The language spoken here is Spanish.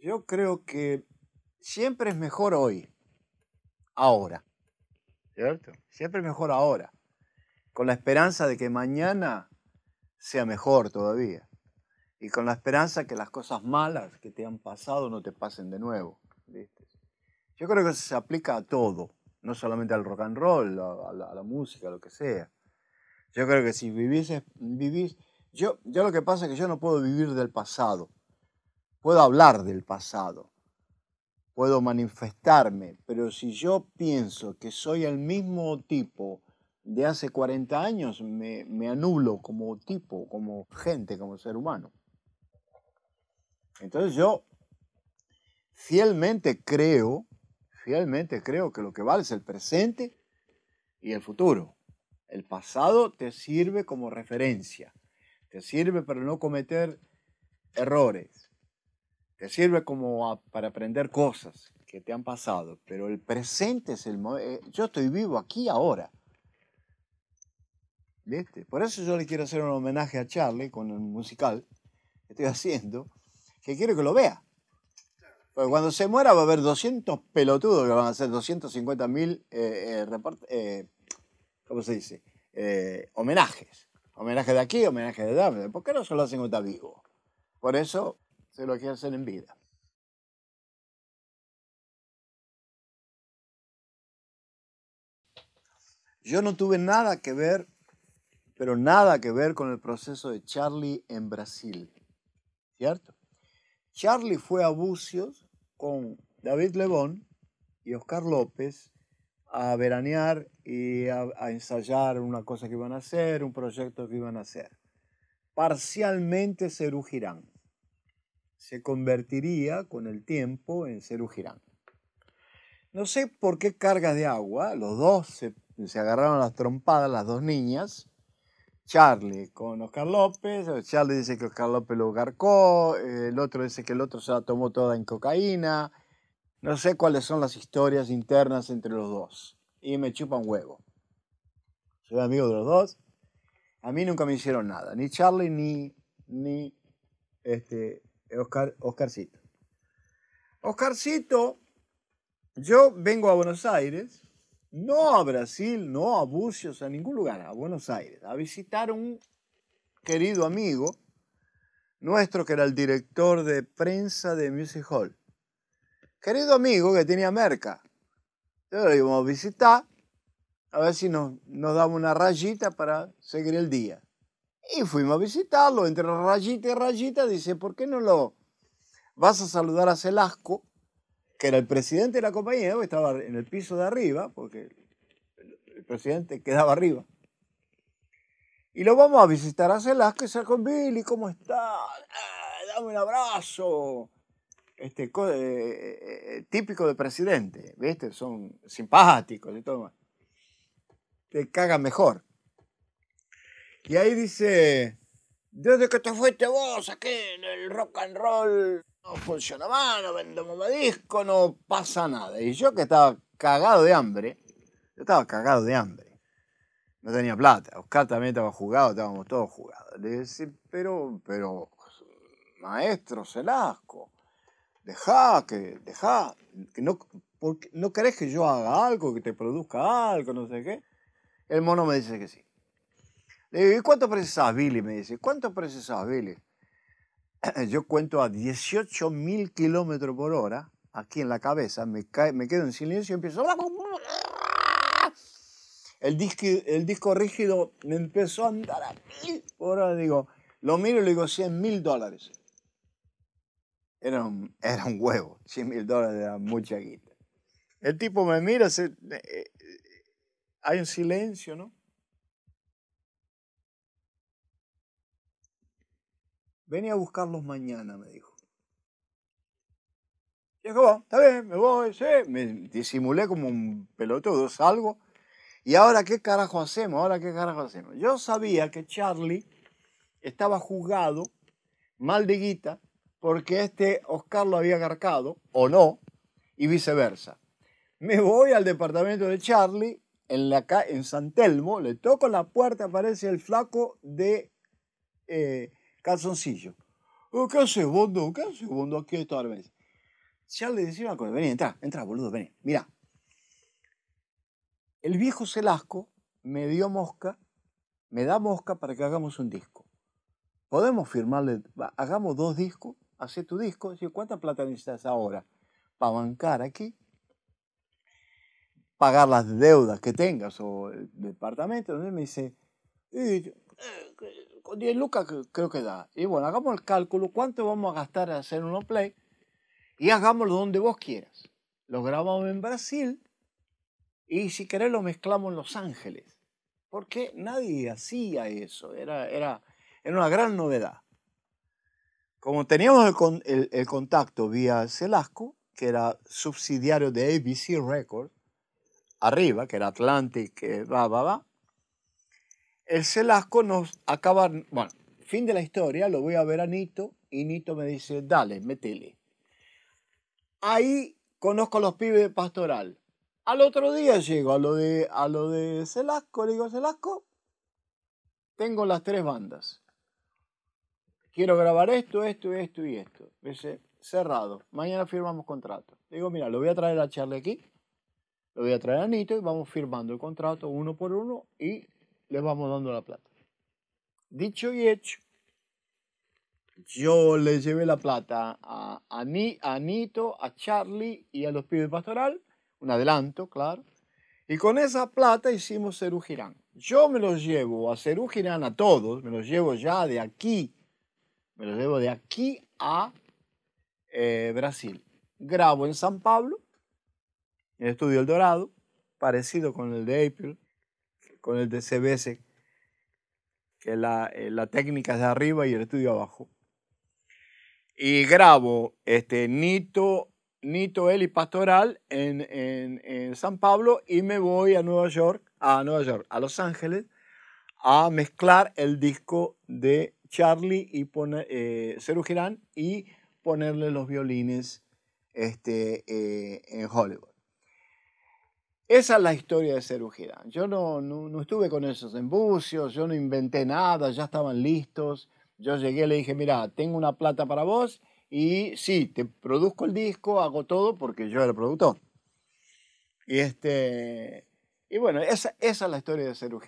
Yo creo que siempre es mejor hoy, ahora. ¿Cierto? Siempre es mejor ahora, con la esperanza de que mañana sea mejor todavía. Y con la esperanza que las cosas malas que te han pasado no te pasen de nuevo. Yo creo que eso se aplica a todo, no solamente al rock and roll, a, la, música, a lo que sea. Yo creo que si vivís, vivís yo, yo lo que pasa es que yo no puedo vivir del pasado Puedo hablar del pasado, puedo manifestarme, pero si yo pienso que soy el mismo tipo de hace 40 años, me, anulo como tipo, como gente, como ser humano. Entonces yo fielmente creo, fielmente creo que lo que vale es el presente y el futuro. El pasado te sirve como referencia, te sirve para no cometer errores, te sirve como para aprender cosas que te han pasado, pero el presente es el eh, yo estoy vivo aquí ahora. ¿Viste? Por eso yo le quiero hacer un homenaje a Charlie con el musical que estoy haciendo, que quiero que lo vea. Porque cuando se muera va a haber 200 pelotudos que van a hacer 250 mil, eh, eh, eh, ¿cómo se dice? homenajes. Homenaje de aquí, homenaje de allá. ¿Por qué no se lo hacen cuando está vivo? Por eso se lo hacer en vida. Yo no tuve nada que ver, pero nada que ver con el proceso de Charlie en Brasil. ¿Cierto? Charlie fue a Bucios con David Lebón y Oscar López a veranear y a, ensayar una cosa que iban a hacer, un proyecto que iban a hacer. Parcialmente se Girán se convertiría con el tiempo en un girante. No sé por qué cargas de agua, los dos se, agarraron las trompadas, las dos niñas, Charlie con Oscar López, eh, Charlie dice que Oscar López lo garcó, eh, el otro dice que el otro se la tomó toda en cocaína, no sé cuáles son las historias internas entre los dos, y me chupan huevo. Soy amigo de los dos, a mí nunca me hicieron nada, ni Charlie ni, ni este, Oscarcito. Oscarcito, yo vengo a Buenos Aires, no a Brasil, no a Bucios, a ningún lugar, a Buenos Aires, a visitar un querido amigo nuestro que era el director de prensa de Music Hall. Querido amigo que tenía merca. Yo lo íbamos a visitar, a ver si nos, nos una rayita para seguir el día. Y fuimos a visitarlo, entre rayita y rayita, dice, ¿por qué no lo vas a saludar a Celasco, que era el presidente de la compañía, que estaba en el piso de arriba, porque el presidente quedaba arriba. Y lo vamos a visitar a Celasco y con Billy, ¿cómo está? Ah, dame un abrazo. Este, eh, eh, eh, típico de presidente, ¿viste? Son simpáticos y todo más. Te cagan mejor. Y ahí dice, desde que te fuiste vos aquí en el rock and roll, no funciona más, no vendemos disco, no pasa nada. Y yo que estaba cagado de hambre, yo estaba cagado de hambre. No tenía plata. Oscar también estaba jugado, estábamos todos jugados. Le dice, pero, pero, maestro Selasco, dejá que, dejá, que no, no querés que yo haga algo, que te produzca algo, no sé qué. El mono me dice que sí. Le eh, digo, ¿y cuánto procesás, Billy? Me dice, ¿cuánto procesás, Billy? Yo cuento a 18.000 mil kilómetros por hora, aquí en la cabeza, me, cae, me quedo en silencio y empiezo... El disco, el disco rígido me empezó a andar a mil por hora, digo, lo miro y le digo 100.000 mil dólares. Era un, era un huevo, 100.000 mil dólares era mucha guita. El tipo me mira, eh, eh, hay un silencio, ¿no? Venía a buscarlos mañana, me dijo. Y acabó, está bien, me voy, sí. Me disimulé como un pelotudo, salgo. ¿Y ahora qué carajo hacemos? ¿Ahora qué carajo hacemos? Yo sabía que Charlie estaba juzgado, mal de guita, porque este Oscar lo había garcado, o no, y viceversa. Me voy al departamento de Charlie, en, la, en San Telmo, le toco la puerta, aparece el flaco de... Eh, calzoncillo. Oh, ¿Qué haces, Bondo? ¿Qué haces, Bondo? Aquí esta Ya le decía una cosa, vení, entra, entra, boludo, vení, Mira. El viejo Selasco me dio mosca, me da mosca para que hagamos un disco. Podemos firmarle, hagamos dos discos, hace tu disco, si ¿cuánta plata necesitas ahora? Para bancar aquí, pagar las deudas que tengas o el eh, departamento. Entonces me dice, eh, 10 lucas creo que da. Y bueno, hagamos el cálculo, cuánto vamos a gastar en hacer un play y hagámoslo donde vos quieras. Lo grabamos en Brasil y si querés lo mezclamos en Los Ángeles. Porque nadie hacía eso, era, era, era una gran novedad. Como teníamos el, el, contacto vía Celasco, que era subsidiario de ABC Records, arriba, que era Atlantic, va, va, va, el Selasco nos acaba, bueno, fin de la historia, lo voy a ver a Nito y Nito me dice, dale, metele. Ahí conozco a los pibes de pastoral. Al otro día llego a lo de, a lo de Selasco, digo, Celasco, tengo las tres bandas. Quiero grabar esto, esto, esto y esto. Me dice, cerrado, mañana firmamos contrato. digo, mira, lo voy a traer a Charlie aquí, lo voy a traer a Nito y vamos firmando el contrato uno por uno y les vamos dando la plata. Dicho y hecho, yo le llevé la plata a, a, a Nito, a Charlie y a los pibes pastoral, un adelanto, claro. Y con esa plata hicimos Cerú Girán. Yo me los llevo a Cerú Girán a todos, me los llevo ya de aquí, me los llevo de aquí a eh, Brasil. Grabo en San Pablo, en el Estudio El Dorado, parecido con el de April, con el de CBS, que eh, la, técnica es de arriba y el estudio abajo. Y grabo este, Nito, Nito Eli Pastoral en, San Pablo y me voy a Nueva York, a Nueva York, a Los Ángeles, a mezclar el disco de Charlie y poner eh, Girán y ponerle los violines este, eh, en Hollywood. Esa es la historia de Serú Yo no, no, estuve con esos embucios, yo no inventé nada, ya estaban listos. Yo llegué y le dije, mira, tengo una plata para vos y sí, te produzco el disco, hago todo porque yo era productor. Y, este, y bueno, esa, esa es la historia de Serú